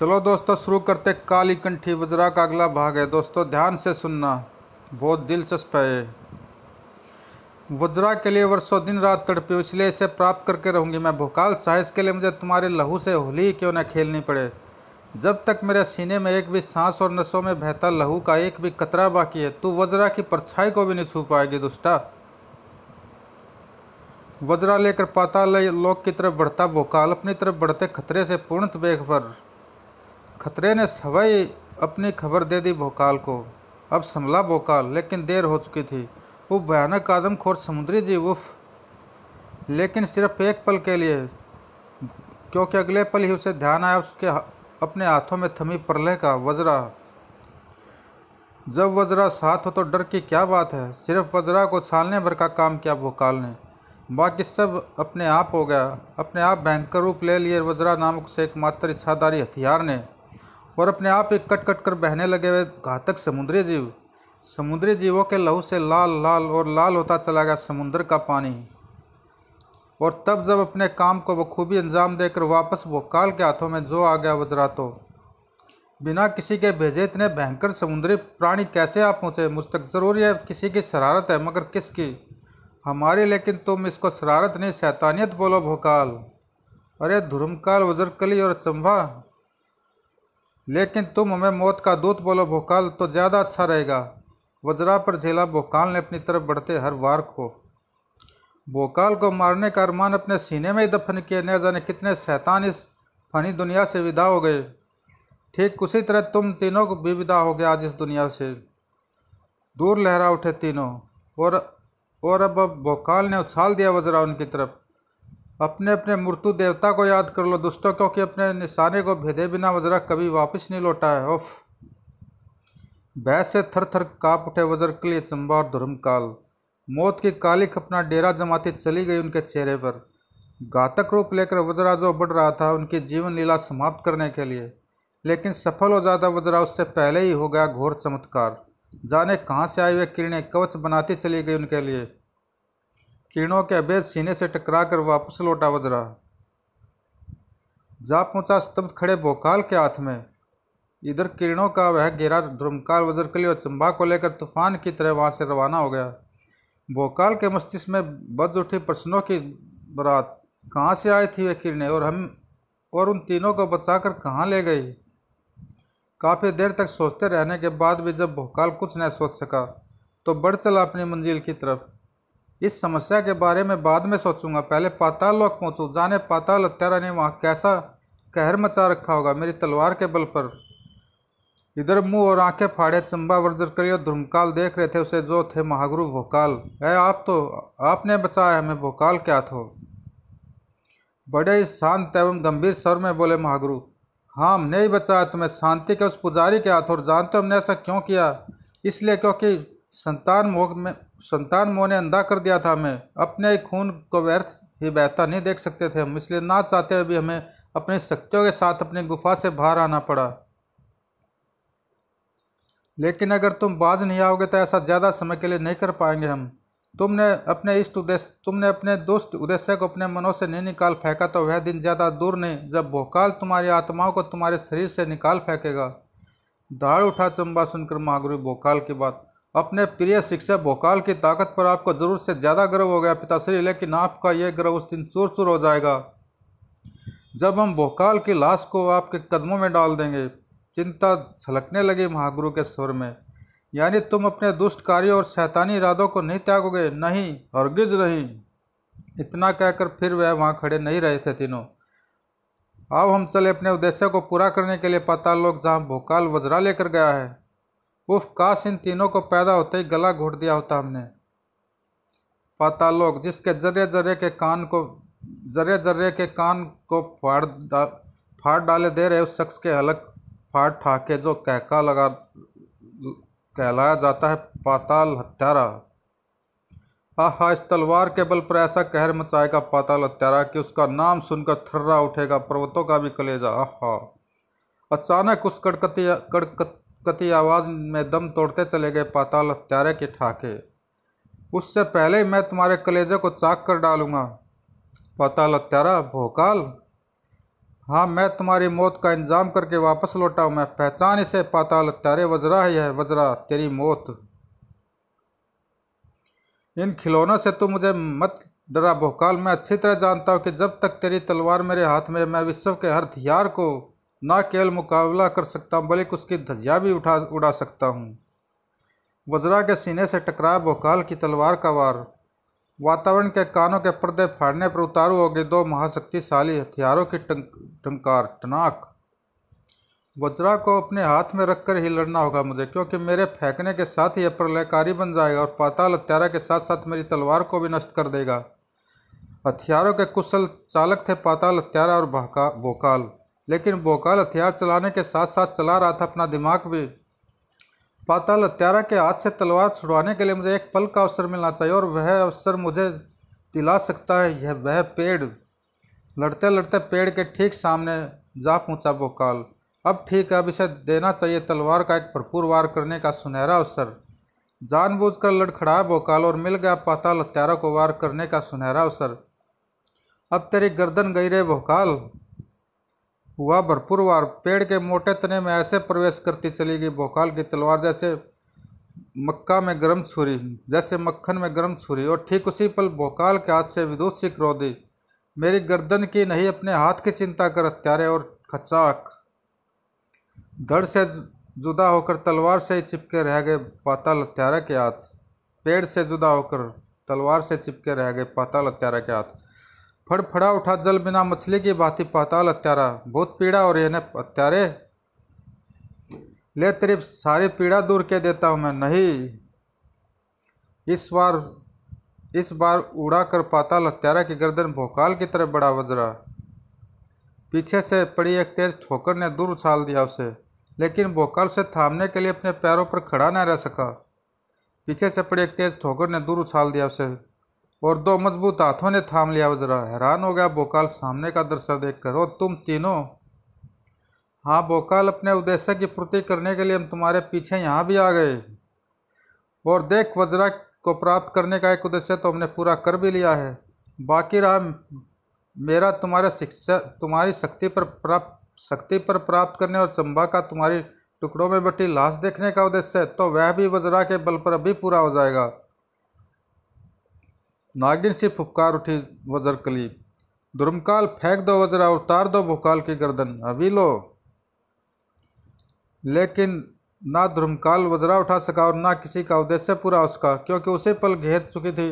चलो दोस्तों शुरू करते काली कंठी वज्रा का अगला भाग है दोस्तों ध्यान से सुनना बहुत दिलचस्प है वज्रा के लिए वर्षों दिन रात तड़पी इसलिए इसे प्राप्त करके रहूँगी मैं भोकाल चाहे इसके लिए मुझे तुम्हारे लहू से होली क्यों न खेलनी पड़े जब तक मेरे सीने में एक भी सांस और नसों में बहता लहू का एक भी कतरा बाकी है तू वज्रा की परछाई को भी नहीं छू पाएगी दुष्टा वज्रा लेकर पाताल लोक की तरफ बढ़ता भोकाल अपनी तरफ बढ़ते खतरे से पूर्णत बेख पर खतरे ने सवाई अपनी खबर दे दी भोकाल को अब संभला भोकाल लेकिन देर हो चुकी थी वो भयानक आदमखोर समुद्री जीव उफ लेकिन सिर्फ एक पल के लिए क्योंकि अगले पल ही उसे ध्यान आया उसके अपने हाथों में थमी परले का वज्रा जब वज्रा साथ हो तो डर की क्या बात है सिर्फ वज्रा को छालने भर का काम किया भोकाल ने बाकी सब अपने आप हो गया अपने आप भयंकर रूप ले लिए वज्रा नामक से एकमात्र इच्छादारी हथियार ने और अपने आप ही कट कट कर बहने लगे हुए घातक समुद्री जीव समुद्री जीवों के लहू से लाल लाल और लाल होता चला गया समुद्र का पानी और तब जब अपने काम को बखूबी अंजाम देकर वापस वकाल के हाथों में जो आ गया तो बिना किसी के भेजे इतने भयंकर समुद्री प्राणी कैसे आप पहुँचे मुझ तक ज़रूर यह किसी की शरारत है मगर किसकी हमारी लेकिन तुम इसको शरारत नहीं शैतानियत बोलो भोकाल अरे धुरमकाल वज्रकली और चंबा लेकिन तुम हमें मौत का दूत बोलो भोकाल तो ज़्यादा अच्छा रहेगा वज्रा पर झेला भोकाल ने अपनी तरफ बढ़ते हर वार को भोकाल को मारने का अरमान अपने सीने में ही दफन किए न जाने कितने शैतान इस फनी दुनिया से विदा हो गए ठीक उसी तरह तुम तीनों को भी विदा हो गया आज इस दुनिया से दूर लहरा उठे तीनों और और अब भोकाल ने उछाल दिया वज्रा उनकी तरफ अपने अपने मृत्यु देवता को याद कर लो दुष्टों क्योंकि अपने निशाने को भेदे बिना वज्रा कभी वापस नहीं लौटा है उफ भैस से थर थर काप उठे वज्र लिए चंबा और धर्मकाल मौत की कालिक अपना डेरा जमाती चली गई उनके चेहरे पर घातक रूप लेकर वज्रा जो बढ़ रहा था उनकी जीवन लीला समाप्त करने के लिए लेकिन सफल हो जाता वज्रा उससे पहले ही हो गया घोर चमत्कार जाने कहाँ से आई हुए किरणें कवच बनाती चली गई उनके लिए किरणों के अभेद सीने से टकरा कर वापस लौटा वजरा जा पहुँचा स्तंभ खड़े भोकाल के हाथ में इधर किरणों का वह घेरा ध्रुमकाल वज्रकली और चंबा को लेकर तूफान की तरह वहाँ से रवाना हो गया भोकाल के मस्तिष्क में बज उठी प्रश्नों की बरात कहाँ से आई थी वह किरणें और हम और उन तीनों को बचाकर कहाँ ले गई काफ़ी देर तक सोचते रहने के बाद भी जब भोकाल कुछ नहीं सोच सका तो बढ़ चला अपनी मंजिल की तरफ इस समस्या के बारे में बाद में सोचूंगा पहले पाताल लोक पहुँचूँ जाने पाताल हत्यारा ने वहाँ कैसा कहर मचा रखा होगा मेरी तलवार के बल पर इधर मुंह और आंखें फाड़े चंबा करिए और धुमकाल देख रहे थे उसे जो थे महागुरु भोकाल है आप तो आपने बचाया हमें भोकाल क्या थो बड़े ही शांत एवं गंभीर स्वर में बोले महागुरु हाँ हमने ही बचाया तुम्हें शांति के उस पुजारी के हाथ और जानते हमने ऐसा क्यों किया इसलिए क्योंकि संतान मोह में संतान मोह ने अंधा कर दिया था हमें अपने ही खून को व्यर्थ ही बहता नहीं देख सकते थे हम इसलिए ना चाहते हुए भी हमें अपनी शक्तियों के साथ अपनी गुफा से बाहर आना पड़ा लेकिन अगर तुम बाज नहीं आओगे तो ऐसा ज़्यादा समय के लिए नहीं कर पाएंगे हम तुमने अपने इष्ट उद्देश्य तुमने अपने दुष्ट उद्देश्य को अपने मनों से नहीं निकाल फेंका तो वह दिन ज़्यादा दूर नहीं जब भोकाल तुम्हारी आत्माओं को तुम्हारे शरीर से निकाल फेंकेगा दाढ़ उठा चंबा सुनकर महागुरु भोकाल की बात अपने प्रिय शिक्षक भोकाल की ताकत पर आपको ज़रूर से ज़्यादा गर्व हो गया पिताश्री लेकिन आपका यह गर्व उस दिन चूर चूर हो जाएगा जब हम भोकाल की लाश को आपके कदमों में डाल देंगे चिंता झलकने लगी महागुरु के स्वर में यानी तुम अपने दुष्ट कार्यों और शैतानी इरादों को नहीं त्यागोगे नहीं हरगिज नहीं इतना कहकर फिर वह वहाँ खड़े नहीं रहे थे तीनों अब हम चले अपने उद्देश्य को पूरा करने के लिए पाताल लोग जहाँ भोकाल वज्रा लेकर गया है उफ काश इन तीनों को पैदा होते ही गला घोट दिया होता हमने पता लोग जिसके जर्रे जर्रे के कान को जर्रे जर्रे के कान को फाड़ डा, फाड़ डाले दे रहे उस शख्स के हलक फाड़ ठाके जो कहका लगा कहलाया जाता है पाताल हत्यारा हा इस तलवार के बल पर ऐसा कहर मचाएगा पाताल हत्यारा कि उसका नाम सुनकर थर्रा उठेगा पर्वतों का भी कलेजा आहा अचानक उस कड़कती कड़कत कति आवाज़ में दम तोड़ते चले गए पाताल हत्यारे के ठाके उससे पहले मैं तुम्हारे कलेजे को चाक कर डालूँगा पाताल हत्यारा भोकाल हाँ मैं तुम्हारी मौत का इंतजाम करके वापस लौटा मैं पहचान इसे पाताल हत्यारे वज्रा ही है वज्रा तेरी मौत इन खिलौनों से तू मुझे मत डरा भोकाल मैं अच्छी तरह जानता हूँ कि जब तक तेरी तलवार मेरे हाथ में मैं विश्व के हर हथियार को ना केवल मुकाबला कर सकता हूँ बल्कि उसकी धजिया भी उठा उड़ा सकता हूँ वज्रा के सीने से टकराए भोकाल की तलवार का वार वातावरण के कानों के पर्दे फाड़ने पर उतारू हो गए दो महाशक्तिशाली हथियारों की टंकार टनाक वज्रा को अपने हाथ में रखकर ही लड़ना होगा मुझे क्योंकि मेरे फेंकने के साथ ही यह प्रलयकारी बन जाएगा और पाताल हत्यारा के साथ साथ मेरी तलवार को भी नष्ट कर देगा हथियारों के कुशल चालक थे पाताल हत्यारा और भोकाल लेकिन बोकाल हथियार चलाने के साथ साथ चला रहा था अपना दिमाग भी पाताल हत्यारा के हाथ से तलवार छुड़वाने के लिए मुझे एक पल का अवसर मिलना चाहिए और वह अवसर मुझे दिला सकता है यह वह पेड़ लड़ते लड़ते पेड़ के ठीक सामने जा पहुंचा बोकाल अब ठीक है अब इसे देना चाहिए तलवार का एक भरपूर वार करने का सुनहरा अवसर जानबूझकर लड़खड़ाया बोकाल और मिल गया पाताल हत्यारा को वार करने का सुनहरा अवसर अब तेरी गर्दन गई रे बोकाल हुआ भरपूर वार पेड़ के मोटे तने में ऐसे प्रवेश करती चली गई भोकाल की तलवार जैसे मक्का में गर्म छुरी जैसे मक्खन में गर्म छुरी और ठीक उसी पल भोकाल के हाथ से विद्युत सी क्रोधी मेरी गर्दन की नहीं अपने हाथ की चिंता कर हत्यारे और खचाक धड़ से जुदा होकर तलवार से चिपके रह गए पाताल हत्यारा के हाथ पेड़ से जुदा होकर तलवार से चिपके रह गए पाताल हत्यारा के हाथ फड़फड़ा उठा जल बिना मछली की भांति पाताल अत्यारा बहुत पीड़ा हो रही है अत्यारे ले तरीफ सारी पीड़ा दूर कह देता हूँ मैं नहीं इस बार इस बार उड़ा कर पाताल हत्यारा की गर्दन भोकाल की तरफ बड़ा वज्रा पीछे से पड़ी एक तेज ठोकर ने दूर उछाल दिया उसे लेकिन भोकाल से थामने के लिए अपने पैरों पर खड़ा न रह सका पीछे से पड़ी एक तेज ठोकर ने दूर उछाल दिया उसे और दो मजबूत हाथों ने थाम लिया जरा हैरान हो गया बोकाल सामने का दृश्य देख कर और तुम तीनों हाँ बोकाल अपने उद्देश्य की पूर्ति करने के लिए हम तुम्हारे पीछे यहाँ भी आ गए और देख वज्रा को प्राप्त करने का एक उद्देश्य तो हमने पूरा कर भी लिया है बाकी रहा मेरा तुम्हारा शिक्षा तुम्हारी शक्ति पर प्राप्त शक्ति पर प्राप्त करने और चंबा का तुम्हारी टुकड़ों में बटी लाश देखने का उद्देश्य तो वह भी वज्रा के बल पर अभी पूरा हो जाएगा नागिन से फुपकार उठी वज्र कली दुर्मकाल फेंक दो वज्रा उतार दो भोकाल की गर्दन अभी लो लेकिन ना दुर्मकाल वज्रा उठा सका और ना किसी का उद्देश्य पूरा उसका क्योंकि उसे पल घेर चुकी थी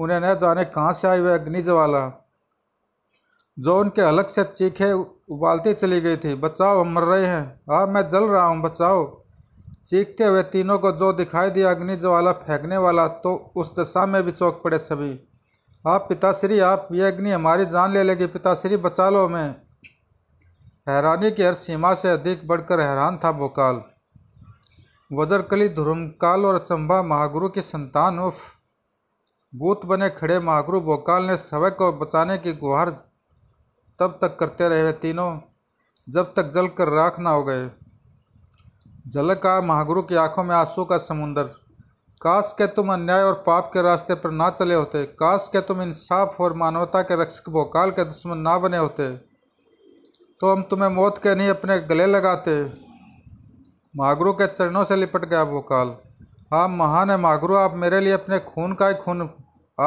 उन्हें न जाने कहाँ से आई वह अग्निजवाला जो उनके अलग से चीखे उबालती चली गई थी बचाओ हम मर रहे हैं हाँ मैं जल रहा हूँ बचाओ चीखते हुए तीनों को जो दिखाई दिया अग्नि ज्वाला फेंकने वाला तो उस दशा में भी चौक पड़े सभी आप पिताश्री आप ये अग्नि हमारी जान ले लेगी पिताश्री बचा लो हमें हैरानी की हर सीमा से अधिक बढ़कर हैरान था भोकाल वज्रकली ध्रुमकाल और चंबा महागुरु की संतान उफ भूत बने खड़े महागुरु भोकाल ने सवय को बचाने की गुहार तब तक करते रहे तीनों जब तक जल कर राख ना हो गए झलक का महागुरु की आंखों में आंसू का समुंदर काश के तुम अन्याय और पाप के रास्ते पर ना चले होते काश के तुम इंसाफ और मानवता के रक्षक भोकाल के दुश्मन ना बने होते तो हम तुम्हें मौत के नहीं अपने गले लगाते महागुरु के चरणों से लिपट गया भोकाल आप हाँ, महान है महागुरु आप मेरे लिए अपने खून का ही खून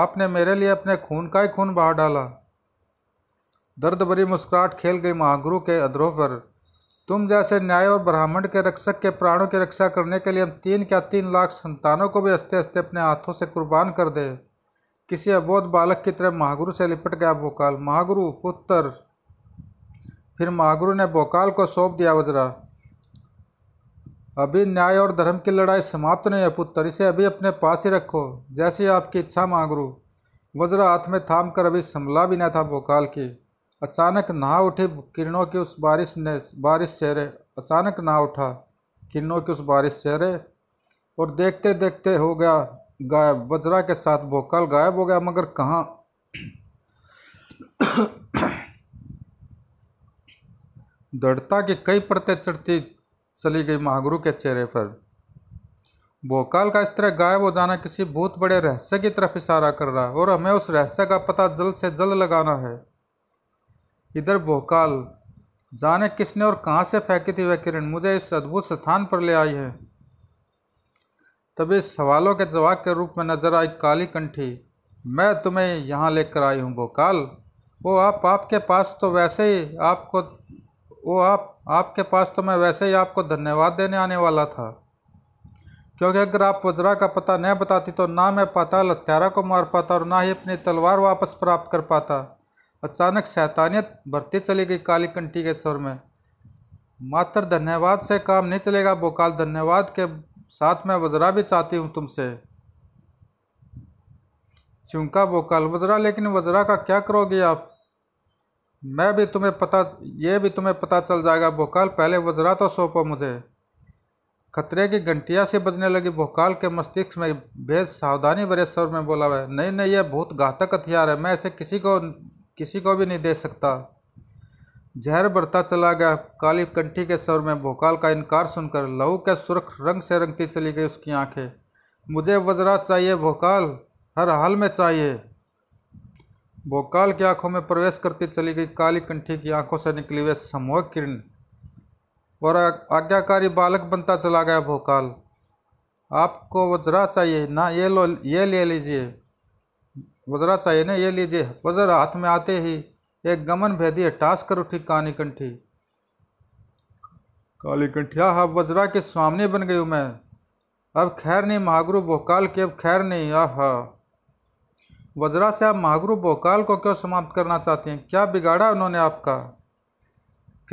आपने मेरे लिए अपने खून का ही खून बहा डाला दर्द भरी मुस्कुराहट खेल गई महागुरु के अधरों पर तुम जैसे न्याय और ब्राह्मण के रक्षक के प्राणों की रक्षा करने के लिए हम तीन क्या तीन लाख संतानों को भी हंसते हंसते अपने हाथों से कुर्बान कर दे किसी अबोध बालक की तरह महागुरु से लिपट गया भोकाल महागुरु पुत्र फिर महागुरु ने भोकाल को सौंप दिया वज्रा अभी न्याय और धर्म की लड़ाई समाप्त नहीं है पुत्र इसे अभी अपने पास ही रखो जैसी आपकी इच्छा महागुरु वज्रा हाथ में थाम कर अभी संभला भी न था भोकाल की अचानक नहा उठे किरणों की उस बारिश ने बारिश सेरे अचानक नहा उठा किरणों की उस बारिश सेरे और देखते देखते हो गया गायब बजरा के साथ भोकाल गायब हो गया मगर कहाँ दृढ़ता की कई परतें चढ़ती चली गई महागुरु के चेहरे पर भोकाल का इस तरह गायब हो जाना किसी बहुत बड़े रहस्य की तरफ इशारा कर रहा है और हमें उस रहस्य का पता जल्द से जल्द लगाना है इधर भोकाल जाने किसने और कहाँ से फेंकी थी वह किरण मुझे इस अद्भुत स्थान पर ले आई है तभी सवालों के जवाब के रूप में नजर आई काली कंठी मैं तुम्हें यहाँ लेकर आई हूँ भोकाल वो आप आपके पास तो वैसे ही आपको वो आप आपके पास तो मैं वैसे ही आपको धन्यवाद देने आने वाला था क्योंकि अगर आप वज्रा का पता न बताती तो ना मैं पाताल हत्यारा को मार पाता और ना ही अपनी तलवार वापस प्राप्त कर पाता अचानक शैतानियत बढ़ते चले गई काली कंठी के स्वर में मात्र धन्यवाद से काम नहीं चलेगा बोकाल धन्यवाद के साथ मैं वज्रा भी चाहती हूँ तुमसे चूंका बोकाल वज्रा लेकिन वज्रा का क्या करोगे आप मैं भी तुम्हें पता ये भी तुम्हें पता चल जाएगा बोकाल पहले वज्रा तो सौंपो मुझे खतरे की घंटिया से बजने लगी भोकाल के मस्तिष्क में भेद सावधानी भरे स्वर में बोला हुआ नहीं नहीं यह बहुत घातक हथियार है मैं ऐसे किसी को किसी को भी नहीं दे सकता जहर बढ़ता चला गया काली कंठी के स्वर में भोकाल का इनकार सुनकर लहू के सुरख रंग से रंगती चली गई उसकी आंखें मुझे वज्रा चाहिए भोकाल हर हाल में चाहिए भोकाल की आंखों में प्रवेश करती चली गई काली कंठी की आंखों से निकली हुए समूह किरण और आज्ञाकारी बालक बनता चला गया भोकाल आपको वज्रा चाहिए ना ये लो ये ले लीजिए वज्रा चाहिए ना ये लीजिए वज्र हाथ में आते ही एक गमन भेदी टास कर उठी कानी कंठी काली कंठिया हाँ वज्रा के सामने बन गई हूँ मैं अब खैर नहीं महागुरु बोकाल की अब खैर नहीं आह वज्रा से आप महागुरु बोकाल को क्यों समाप्त करना चाहती हैं क्या बिगाड़ा उन्होंने आपका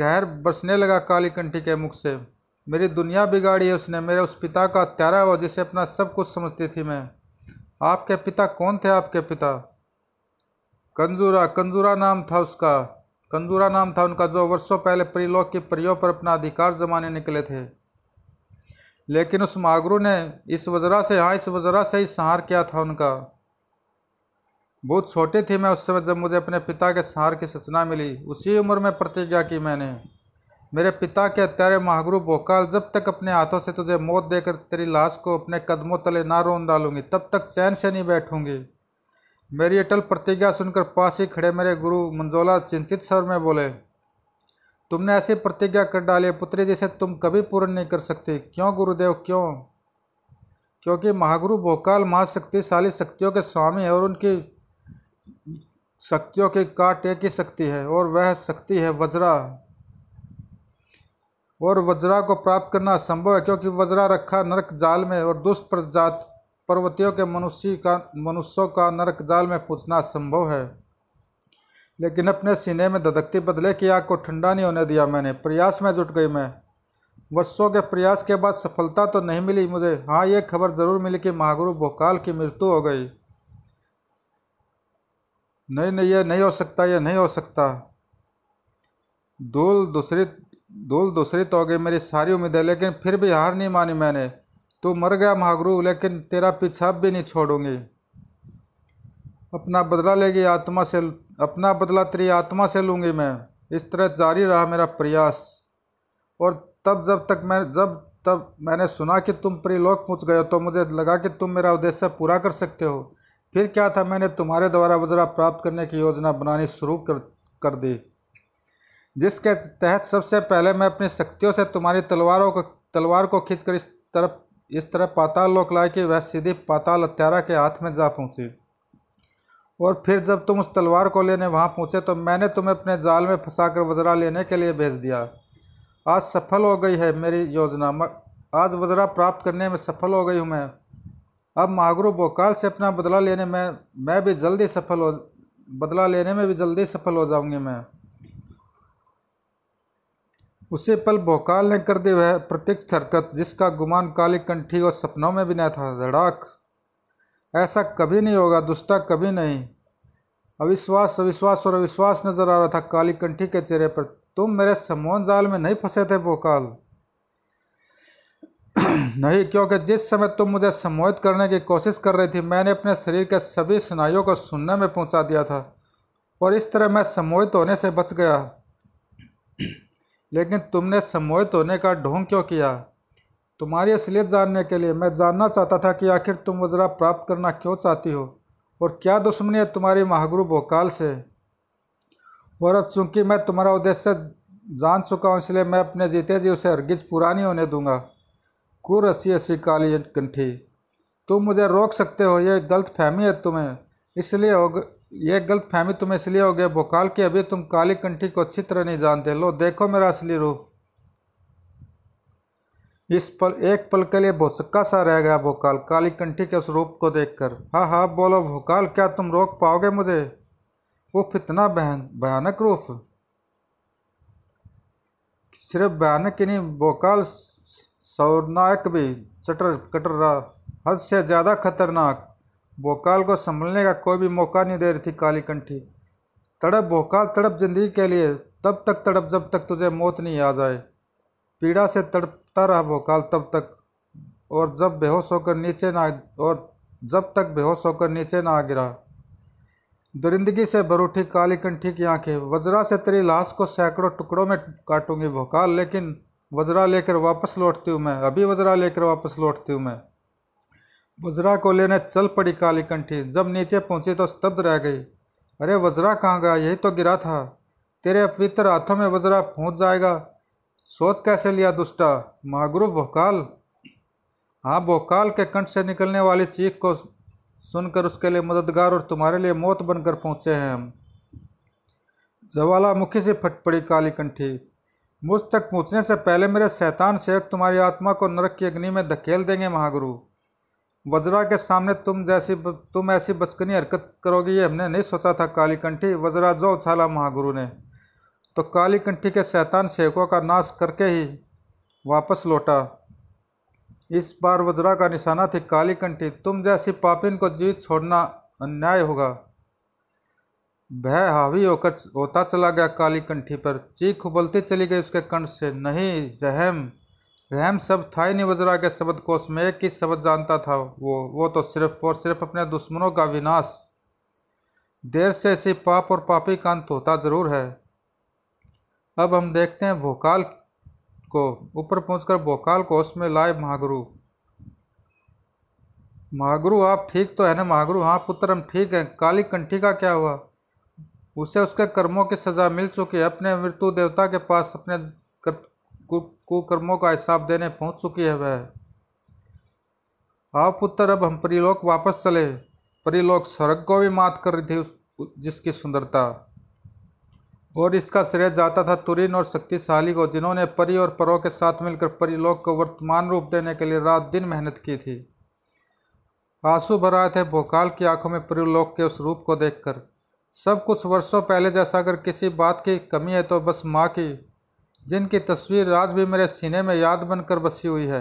कहर बरसने लगा काली कंठी के मुख से मेरी दुनिया बिगाड़ी है उसने मेरे उस पिता का त्यारा हुआ जिसे अपना सब कुछ समझती थी मैं आपके पिता कौन थे आपके पिता कंजूरा कंजूरा नाम था उसका कंजूरा नाम था उनका जो वर्षों पहले परिलोक की परियों पर अपना अधिकार जमाने निकले थे लेकिन उस मागरू ने इस वजरा से हाँ इस वजरा से ही सहार किया था उनका बहुत छोटी थी मैं उस समय जब मुझे अपने पिता के सहार की सूचना मिली उसी उम्र में प्रतिज्ञा की मैंने मेरे पिता के अत्यारे महागुरु भोकाल जब तक अपने हाथों से तुझे मौत देकर तेरी लाश को अपने कदमों तले ना रोन डालूंगी तब तक चैन से नहीं बैठूंगी मेरी अटल प्रतिज्ञा सुनकर पास ही खड़े मेरे गुरु मंजोला चिंतित स्वर में बोले तुमने ऐसी प्रतिज्ञा कर डाली पुत्री जिसे तुम कभी पूर्ण नहीं कर सकती क्यों गुरुदेव क्यों क्योंकि महागुरु भोकाल महाशक्तिशाली शक्तियों के स्वामी है और उनकी शक्तियों की काट एक ही शक्ति है और वह शक्ति है वज्रा और वज्रा को प्राप्त करना असंभव है क्योंकि वज्रा रखा नरक जाल में और दुष्ट प्रजात पर्वतियों के मनुष्य का मनुष्यों का नरक जाल में पूछना संभव है लेकिन अपने सीने में धधकती बदले की आग को ठंडा नहीं होने दिया मैंने प्रयास में जुट गई मैं वर्षों के प्रयास के बाद सफलता तो नहीं मिली मुझे हाँ ये खबर ज़रूर मिली कि महागुरु भोकाल की मृत्यु हो गई नहीं नहीं ये नहीं हो सकता ये नहीं हो सकता धूल दूसरी धूल दूसरी तो गई मेरी सारी उम्मीद है लेकिन फिर भी हार नहीं मानी मैंने तू मर गया महागुरु लेकिन तेरा पीछा भी नहीं छोड़ूंगी अपना बदला लेगी आत्मा से अपना बदला तेरी आत्मा से लूँगी मैं इस तरह जारी रहा मेरा प्रयास और तब जब तक मैं जब तब मैंने सुना कि तुम लोक पहुँच गए हो तो मुझे लगा कि तुम मेरा उद्देश्य पूरा कर सकते हो फिर क्या था मैंने तुम्हारे द्वारा वज्रा प्राप्त करने की योजना बनानी शुरू कर कर दी जिसके तहत सबसे पहले मैं अपनी शक्तियों से तुम्हारी तलवारों को तलवार को खींचकर इस तरफ इस तरह पाताल लोक लाए कि वह सीधी पाताल हत्यारा के हाथ में जा पहुँची और फिर जब तुम उस तलवार को लेने वहाँ पहुँचे तो मैंने तुम्हें अपने जाल में फंसाकर वज्रा लेने के लिए भेज दिया आज सफल हो गई है मेरी योजना आज वज्रा प्राप्त करने में सफल हो गई हूँ मैं अब महागुरु बोकाल से अपना बदला लेने में मैं भी जल्दी सफल हो बदला लेने में भी जल्दी सफल हो जाऊँगी मैं उसे पल बोकाल ने कर दी वह प्रत्यक्ष हरकत जिसका गुमान काली कंठी और सपनों में भी न था धड़ाक ऐसा कभी नहीं होगा दुष्टा कभी नहीं अविश्वास अविश्वास और अविश्वास नजर आ रहा था काली कंठी के चेहरे पर तुम मेरे समोन जाल में नहीं फंसे थे भोकाल नहीं क्योंकि जिस समय तुम मुझे सम्मोहित करने की कोशिश कर रही थी मैंने अपने शरीर के सभी स्नायुओं को सुनने में पहुंचा दिया था और इस तरह मैं सम्मोहित होने से बच गया लेकिन तुमने सम्मोहित होने का ढोंग क्यों किया तुम्हारी असलियत जानने के लिए मैं जानना चाहता था कि आखिर तुम वजरा प्राप्त करना क्यों चाहती हो और क्या दुश्मनी है तुम्हारी महागुरु भोकाल से और अब चूंकि मैं तुम्हारा उद्देश्य जान चुका हूँ इसलिए मैं अपने जीते जी उसे हरगिज पूरा नहीं होने दूंगा कुर हसी असी काली कंठी तुम मुझे रोक सकते हो ये गलत फहमी है तुम्हें इसलिए हो यह गलत फहमी तुम्हें इसलिए हो गया भोकाल की अभी तुम काली कंठी को अच्छी तरह नहीं जानते लो देखो मेरा असली रूप इस पल एक पल के लिए बहुत सक्का सा रह गया भोकाल काली कंठी के उस रूप को देखकर हाँ हाँ बोलो भोकाल क्या तुम रोक पाओगे मुझे उफ इतना भयान भयानक रूप सिर्फ भयानक ही नहीं भोकाल सौरनायक भी चटर कटर रहा हद से ज़्यादा खतरनाक भोकाल को संभलने का कोई भी मौका नहीं दे रही थी काली कंठी तड़प भोकाल तड़प जिंदगी के लिए तब तक तड़प जब तक तुझे मौत नहीं आ जाए पीड़ा से तड़पता रहा भोकाल तब तक और जब बेहोश होकर नीचे ना और जब तक बेहोश होकर नीचे ना गिरा दरिंदगी से भर उठी काली कंठी की आंखें वज्रा से तेरी लाश को सैकड़ों टुकड़ों में काटूंगी भोकाल लेकिन वज्रा लेकर वापस लौटती हूँ मैं अभी वज्रा लेकर वापस लौटती हूँ मैं वज्रा को लेने चल पड़ी काली कंठी जब नीचे पहुंची तो स्तब्ध रह गई अरे वज्रा कहाँ गया यही तो गिरा था तेरे अपवित्र हाथों में वज्रा पहुंच जाएगा सोच कैसे लिया दुष्टा महागुरु भोकाल हाँ भोकाल के कंठ से निकलने वाली चीख को सुनकर उसके लिए मददगार और तुम्हारे लिए मौत बनकर पहुँचे हैं हम ज्वालामुखी से फट पड़ी काली कंठी मुझ तक पहुँचने से पहले मेरे शैतान सेवक तुम्हारी आत्मा को नरक की अग्नि में धकेल देंगे महागुरु वज्रा के सामने तुम जैसी तुम ऐसी बचकनी हरकत करोगे ये हमने नहीं सोचा था कालीकंठी वज्रा जो उछाला महागुरु ने तो कालीकंठी के शैतान शेखों का नाश करके ही वापस लौटा इस बार वज्रा का निशाना थी कालीकंठी तुम जैसी पापिन को जीत छोड़ना अन्याय होगा भय हावी होकर होता चला गया कालीकंठी पर चीख उबलती चली गई उसके कंठ से नहीं रहम रहम सब था ही नहीं वजरा के शब्द कोश में एक ही शब्द जानता था वो वो तो सिर्फ और सिर्फ अपने दुश्मनों का विनाश देर से इसी पाप और पापी का अंत होता ज़रूर है अब हम देखते हैं भोकाल को ऊपर पहुंचकर भोकाल को उसमें लाए महागुरु महागुरु आप ठीक तो है ना महागुरु हाँ पुत्र हम ठीक हैं काली कंठी का क्या हुआ उसे उसके कर्मों की सज़ा मिल चुकी है अपने मृत्यु देवता के पास अपने कुकर्मों का हिसाब देने पहुंच चुकी है वह आप पुत्र अब हम परिलोक वापस चले परिलोक स्वर्ग को भी मात कर रही थी उस जिसकी सुंदरता और इसका श्रेय जाता था तुरीन और शक्तिशाली को जिन्होंने परी और परों के साथ मिलकर परिलोक को वर्तमान रूप देने के लिए रात दिन मेहनत की थी आंसू भराए थे भोकाल की आंखों में परिलोक के उस रूप को देखकर सब कुछ वर्षों पहले जैसा अगर किसी बात की कमी है तो बस माँ की जिनकी तस्वीर आज भी मेरे सीने में याद बनकर बसी हुई है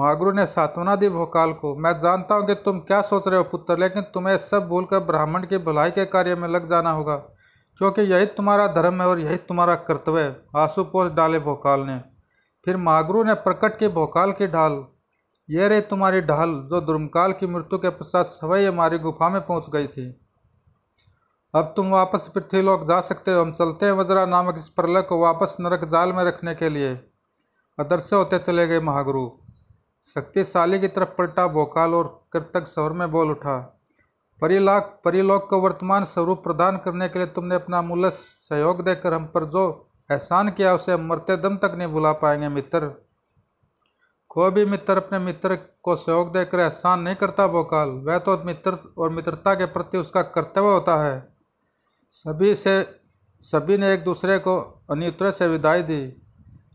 मागरू ने सातवना दी भोकाल को मैं जानता हूँ कि तुम क्या सोच रहे हो पुत्र लेकिन तुम्हें सब भूलकर ब्राह्मण की भलाई के कार्य में लग जाना होगा क्योंकि यही तुम्हारा धर्म है और यही तुम्हारा कर्तव्य है आंसू पोष डाले भोकाल ने फिर मागरू ने प्रकट की भोकाल की ढाल यह रही तुम्हारी ढाल जो दुर्मकाल की मृत्यु के पश्चात सवैय हमारी गुफा में पहुंच गई थी अब तुम वापस पृथ्वीलोक जा सकते हो हम चलते हैं वज्रा नामक इस प्रलय को वापस नरक जाल में रखने के लिए अदृश्य होते चले गए महागुरु शक्तिशाली की तरफ पलटा भोकाल और कृतक स्वर में बोल उठा परिलाक परिलोक को वर्तमान स्वरूप प्रदान करने के लिए तुमने अपना मूल्य सहयोग देकर हम पर जो एहसान किया उसे हम मरते दम तक नहीं भुला पाएंगे मित्र कोई भी मित्र अपने मित्र को सहयोग देकर एहसान नहीं करता भोकाल वह तो मित्र और मित्रता के प्रति उसका कर्तव्य होता है सभी से सभी ने एक दूसरे को अन्युत्र से विदाई दी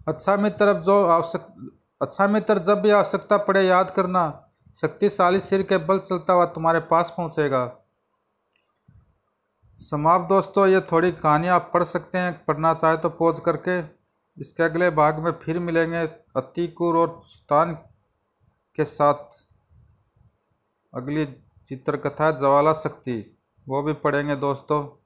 अच्छा मित्र अब जो आवश्यक अच्छा मित्र जब भी आवश्यकता पड़े याद करना शक्तिशाली सिर के बल चलता हुआ तुम्हारे पास पहुंचेगा समाप्त दोस्तों ये थोड़ी कहानियाँ आप पढ़ सकते हैं पढ़ना चाहे तो पोज करके इसके अगले भाग में फिर मिलेंगे अतिकुर और सुल्तान के साथ अगली चित्रकथा ज्वाला शक्ति वो भी पढ़ेंगे दोस्तों